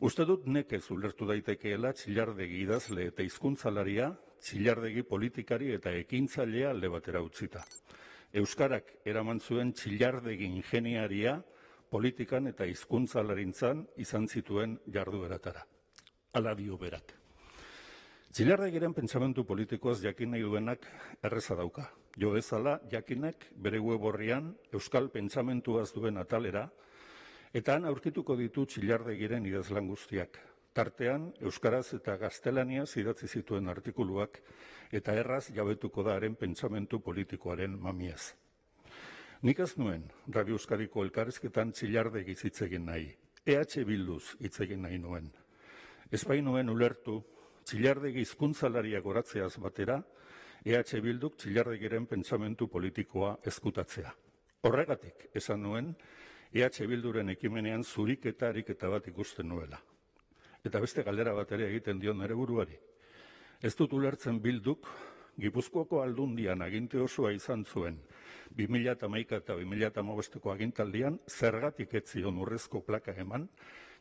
Uste dut nekez ulertu daitekeela txilardegi idazle eta hizkuntzalaria, txilardegi politikari eta ekintzailea alde batera utzita. Euskarak eraman zuen txilardegi ingeniaria politikan eta hizkuntzalarintzan izan zituen jardueratara. Hala dio berak. Txilardegiren pentsamentu politikoaz jakin nahi duenak erreza dauka. Jo bezala, jakinek bere weborrian Euskal pentsamentuaz duen atalera, Eta han aurkituko ditu txilarde idazlan guztiak. Tartean, Euskaraz eta Gaztelania zidatzi zituen artikuluak, eta erraz jabetuko da haren pentsamentu politikoaren mamiaz. Nik az nuen, Radio Euskariko elkarrezketan txilarde gizitzegin nahi, EH Bilduz itzegin nahi nuen. Ez nuen ulertu, txilarde gizkuntzalaria goratzeaz batera, EH Bilduk txilarde pentsamentu politikoa ezkutatzea. Horregatik, esan nuen, EH Bilduren ekimenean zurik eta bat ikusten nuela. Eta beste galdera bat ere egiten dion nere buruari. Ez dut ulertzen bilduk, Gipuzkoako aldundian aginte osoa izan zuen, 2008 eta 2008ko agintaldian, zergatik ez zion urrezko plaka eman,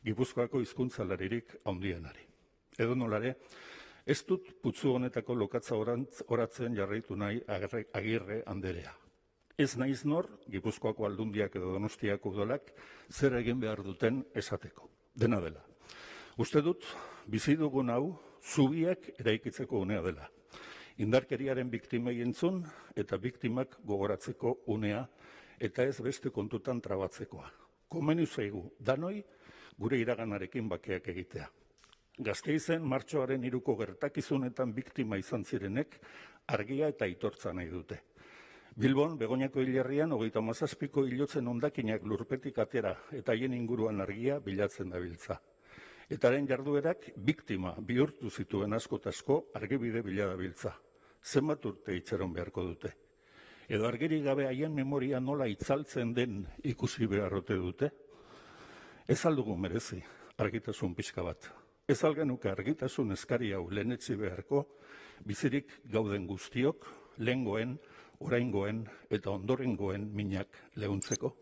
Gipuzkoako hizkuntzalaririk handienari. Edo nolare, ez dut putzu honetako lokatza horatzen oratzen jarraitu nahi agirre handerea ez naiz nor, Gipuzkoako aldundiak edo Donostiako udalak zer egin behar duten esateko. Dena dela. Uste dut, bizi dugun hau, zubiak eraikitzeko unea dela. Indarkeriaren biktimei entzun eta biktimak gogoratzeko unea eta ez beste kontutan trabatzekoa. Komenu zaigu, danoi, gure iraganarekin bakeak egitea. Gazteizen martxoaren iruko gertakizunetan biktima izan zirenek argia eta itortza nahi dute. Bilbon, Begoñako hilerrian, hogeita mazazpiko hilotzen ondakinak lurpetik atera, eta hien inguruan argia bilatzen dabiltza. Etaren jarduerak, biktima bihurtu zituen askotasko argibide bila dabiltza. Zenbat urte itxeron beharko dute. Edo argiri gabe haien memoria nola itzaltzen den ikusi beharrote dute. Ez aldugu merezi, argitasun pixka bat. Ez algenuka argitasun eskari hau lehenetzi beharko, bizirik gauden guztiok, lengoen, oraingoen eta ondorengoen minak leuntzeko.